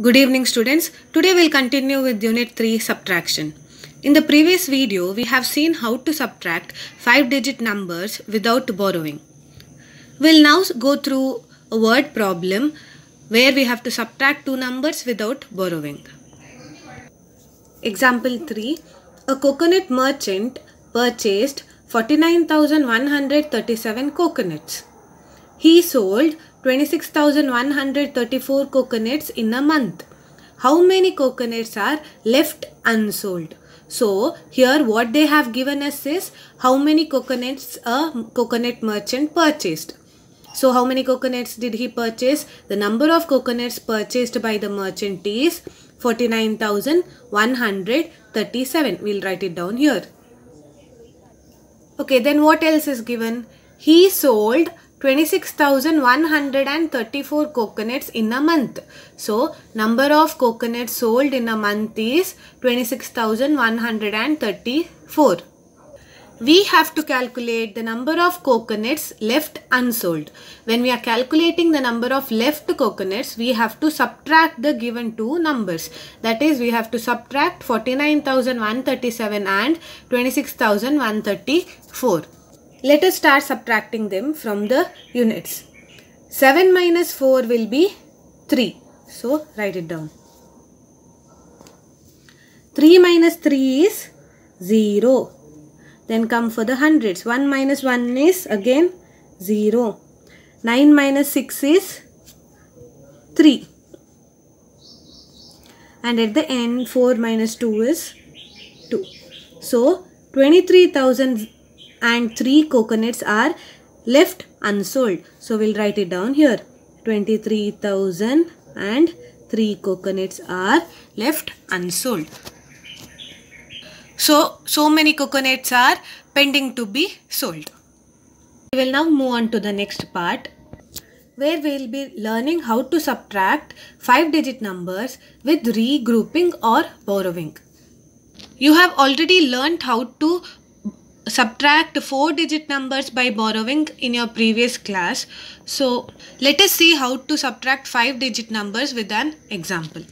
Good evening students. Today we'll continue with Unit 3 Subtraction. In the previous video, we have seen how to subtract 5-digit numbers without borrowing. We'll now go through a word problem where we have to subtract two numbers without borrowing. Example 3. A coconut merchant purchased 49,137 coconuts. He sold 26,134 coconuts in a month. How many coconuts are left unsold? So here what they have given us is how many coconuts a coconut merchant purchased. So how many coconuts did he purchase? The number of coconuts purchased by the merchant is 49,137. We'll write it down here. Okay, then what else is given? He sold 26,134 coconuts in a month. So, number of coconuts sold in a month is 26,134. We have to calculate the number of coconuts left unsold. When we are calculating the number of left coconuts, we have to subtract the given two numbers. That is, we have to subtract 49,137 and 26,134. Let us start subtracting them from the units. 7 minus 4 will be 3. So, write it down. 3 minus 3 is 0. Then come for the hundreds. 1 minus 1 is again 0. 9 minus 6 is 3. And at the end 4 minus 2 is 2. So 23,000 and 3 coconuts are left unsold. So we'll write it down here. 23,000 and 3 coconuts are left unsold. So, so many coconuts are pending to be sold. We will now move on to the next part where we will be learning how to subtract 5 digit numbers with regrouping or borrowing. You have already learned how to subtract four digit numbers by borrowing in your previous class. So let us see how to subtract five digit numbers with an example.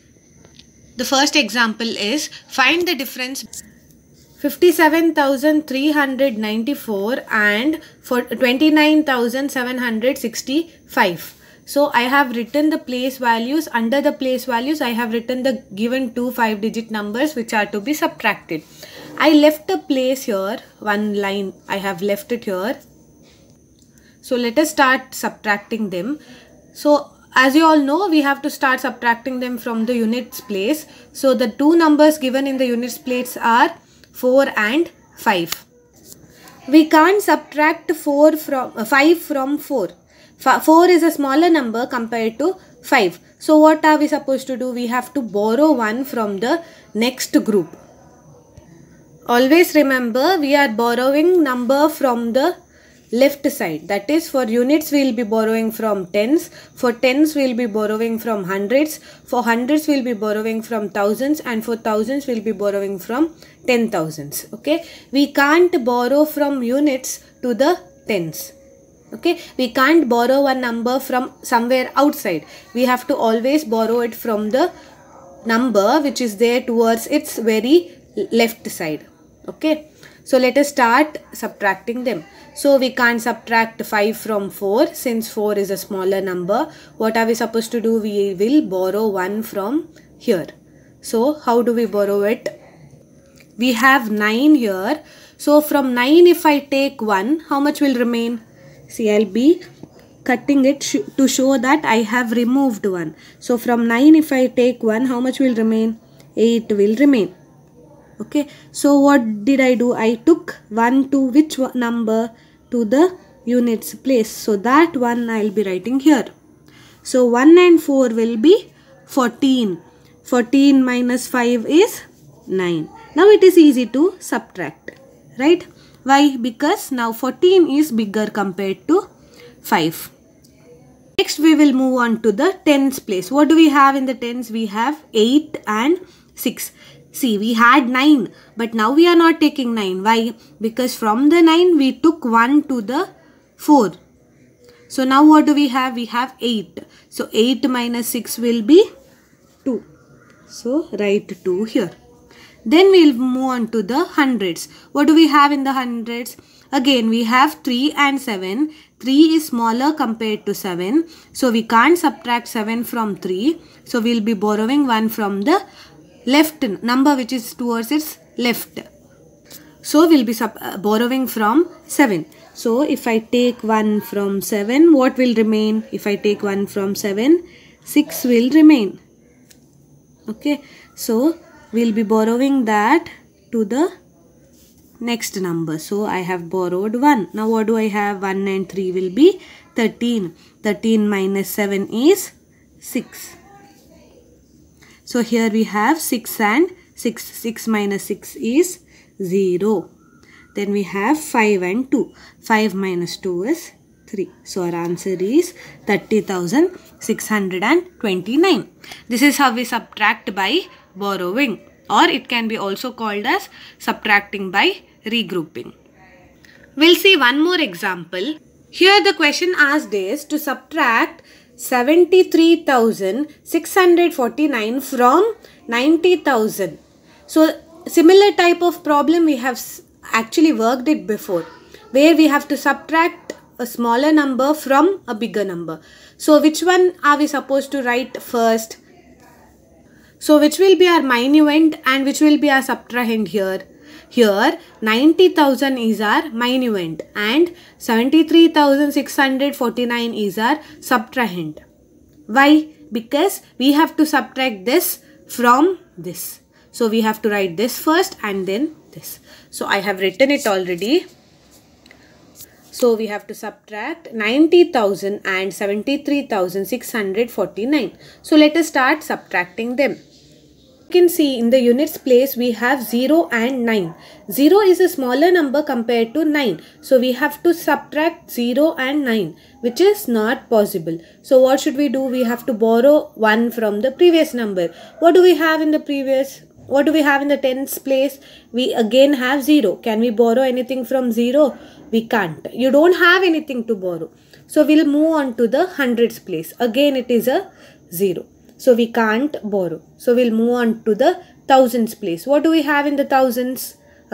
The first example is find the difference 57,394 and for 29,765. So I have written the place values. Under the place values, I have written the given two five digit numbers which are to be subtracted. I left a place here, one line, I have left it here. So let us start subtracting them. So as you all know, we have to start subtracting them from the units place. So the two numbers given in the units place are 4 and 5. We can't subtract 4 from uh, 5 from 4. F 4 is a smaller number compared to 5. So what are we supposed to do? We have to borrow 1 from the next group. Always remember we are borrowing number from the left side. That is for units we will be borrowing from tens. For tens we will be borrowing from hundreds. For hundreds we will be borrowing from thousands. And for thousands we will be borrowing from ten thousands. Okay. We can't borrow from units to the tens. Okay. We can't borrow a number from somewhere outside. We have to always borrow it from the number which is there towards its very left side okay so let us start subtracting them so we can't subtract 5 from 4 since 4 is a smaller number what are we supposed to do we will borrow 1 from here so how do we borrow it we have 9 here so from 9 if I take 1 how much will remain see I'll be cutting it sh to show that I have removed 1 so from 9 if I take 1 how much will remain 8 will remain okay so what did i do i took 1 to which number to the units place so that one i'll be writing here so 1 and 4 will be 14 14 minus 5 is 9 now it is easy to subtract right why because now 14 is bigger compared to 5 next we will move on to the tens place what do we have in the tens we have 8 and 6 See, we had 9, but now we are not taking 9. Why? Because from the 9, we took 1 to the 4. So now what do we have? We have 8. So 8 minus 6 will be 2. So write 2 here. Then we'll move on to the hundreds. What do we have in the hundreds? Again, we have 3 and 7. 3 is smaller compared to 7. So we can't subtract 7 from 3. So we'll be borrowing 1 from the left number which is towards its left. So we'll be uh, borrowing from 7. So if I take 1 from 7, what will remain? If I take 1 from 7, 6 will remain. Okay. So we'll be borrowing that to the next number. So I have borrowed 1. Now what do I have? 1 and 3 will be 13. 13 minus 7 is 6. So here we have 6 and 6. 6 minus 6 is 0. Then we have 5 and 2. 5 minus 2 is 3. So our answer is 30,629. This is how we subtract by borrowing or it can be also called as subtracting by regrouping. We'll see one more example. Here the question asked is to subtract 73,649 from 90,000. So similar type of problem we have actually worked it before where we have to subtract a smaller number from a bigger number. So which one are we supposed to write first? So which will be our minuend and which will be our subtrahend here? Here 90,000 is our main event and 73,649 is our subtrahend. Why? Because we have to subtract this from this. So we have to write this first and then this. So I have written it already. So we have to subtract 90,000 and 73,649. So let us start subtracting them can see in the units place we have 0 and 9. 0 is a smaller number compared to 9. So we have to subtract 0 and 9 which is not possible. So what should we do? We have to borrow 1 from the previous number. What do we have in the previous? What do we have in the tens place? We again have 0. Can we borrow anything from 0? We can't. You don't have anything to borrow. So we'll move on to the hundreds place. Again it is a 0. So we can't borrow. So we'll move on to the thousands place. What do we have in the thousands?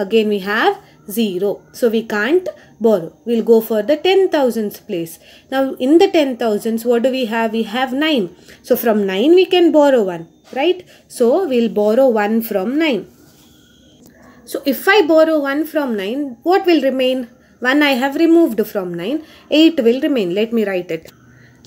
Again we have 0. So we can't borrow. We'll go for the ten thousands place. Now in the 10,000s what do we have? We have 9. So from 9 we can borrow 1. Right? So we'll borrow 1 from 9. So if I borrow 1 from 9 what will remain? 1 I have removed from 9. 8 will remain. Let me write it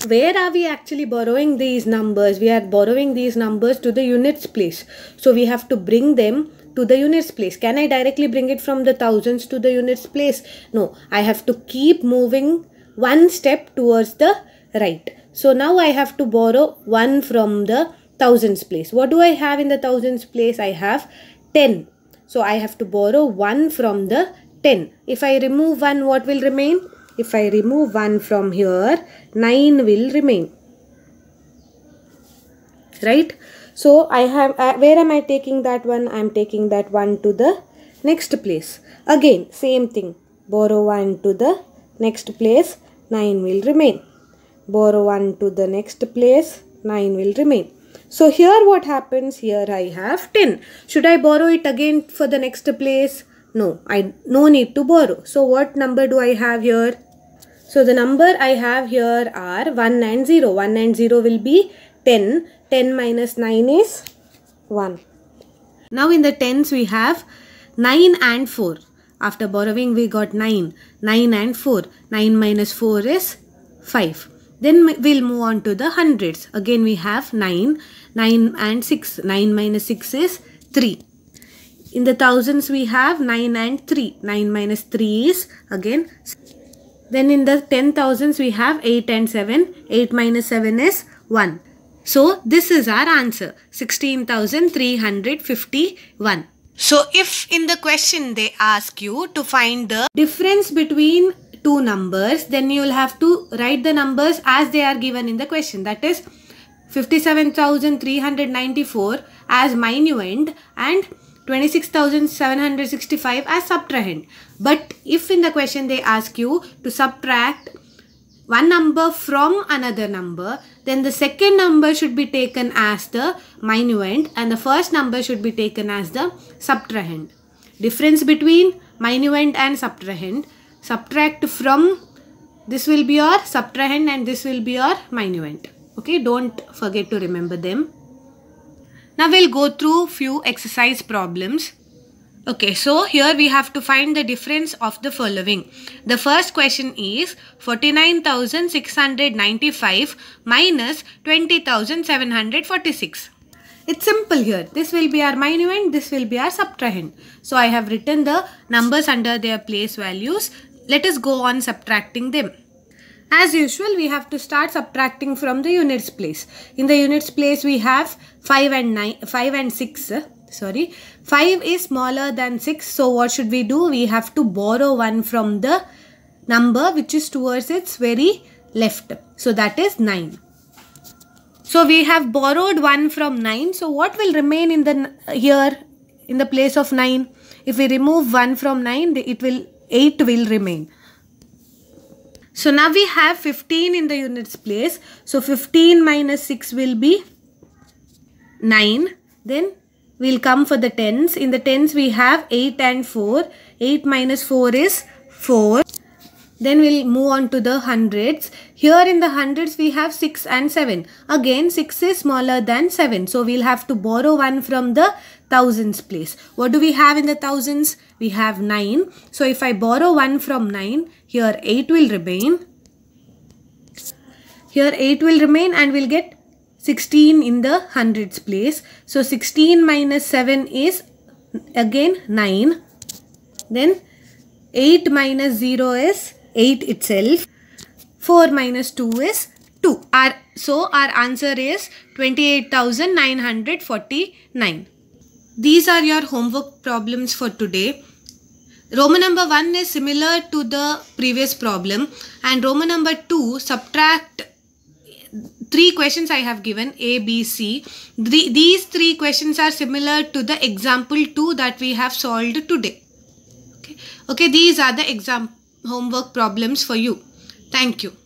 where are we actually borrowing these numbers? We are borrowing these numbers to the units place. So we have to bring them to the units place. Can I directly bring it from the thousands to the units place? No, I have to keep moving one step towards the right. So now I have to borrow 1 from the thousands place. What do I have in the thousands place? I have 10. So I have to borrow 1 from the 10. If I remove 1, what will remain? If I remove 1 from here, 9 will remain. Right? So, I have, uh, where am I taking that one? I am taking that one to the next place. Again, same thing. Borrow 1 to the next place, 9 will remain. Borrow 1 to the next place, 9 will remain. So here what happens? Here I have 10. Should I borrow it again for the next place? No, I no need to borrow. So what number do I have here? So the number I have here are 190. 190 will be 10. 10 minus 9 is 1. Now in the tens we have 9 and 4. After borrowing we got 9. 9 and 4. 9 minus 4 is 5. Then we'll move on to the hundreds. Again we have 9. 9 and 6. 9 minus 6 is 3. In the thousands we have 9 and 3. 9 minus 3 is again then in the 10 thousands we have 8 and 7. 8 minus 7 is 1. So this is our answer 16,351. So if in the question they ask you to find the difference between two numbers then you will have to write the numbers as they are given in the question that is 57,394 as minuend and 26,765 as subtrahend. But if in the question they ask you to subtract one number from another number, then the second number should be taken as the minuend and the first number should be taken as the subtrahend. Difference between minuend and subtrahend. Subtract from this will be your subtrahend and this will be your minuend. Okay, don't forget to remember them. Now we'll go through few exercise problems. Okay, so here we have to find the difference of the following. The first question is 49,695 minus 20,746. It's simple here. This will be our minuend, this will be our subtrahend. So I have written the numbers under their place values. Let us go on subtracting them. As usual, we have to start subtracting from the units place. In the units place, we have 5 and 9, 5 and 6. Uh, sorry, 5 is smaller than 6. So what should we do? We have to borrow 1 from the number which is towards its very left. So that is 9. So we have borrowed 1 from 9. So what will remain in the here in the place of 9? If we remove 1 from 9, it will 8 will remain. So now we have 15 in the units place. So 15 minus 6 will be 9. Then we'll come for the tens. In the tens we have 8 and 4. 8 minus 4 is 4. Then we'll move on to the hundreds. Here in the hundreds we have 6 and 7. Again 6 is smaller than 7. So we'll have to borrow 1 from the thousands place. What do we have in the thousands? We have 9. So if I borrow 1 from 9, here 8 will remain. Here 8 will remain and we'll get 16 in the hundreds place. So 16 minus 7 is again 9. Then 8 minus 0 is 8 itself. 4 minus 2 is 2. Our, so our answer is 28,949. These are your homework problems for today. Roman number 1 is similar to the previous problem and Roman number 2 subtract three questions I have given A, B, C. The, these three questions are similar to the example 2 that we have solved today. Okay, okay these are the exam homework problems for you. Thank you.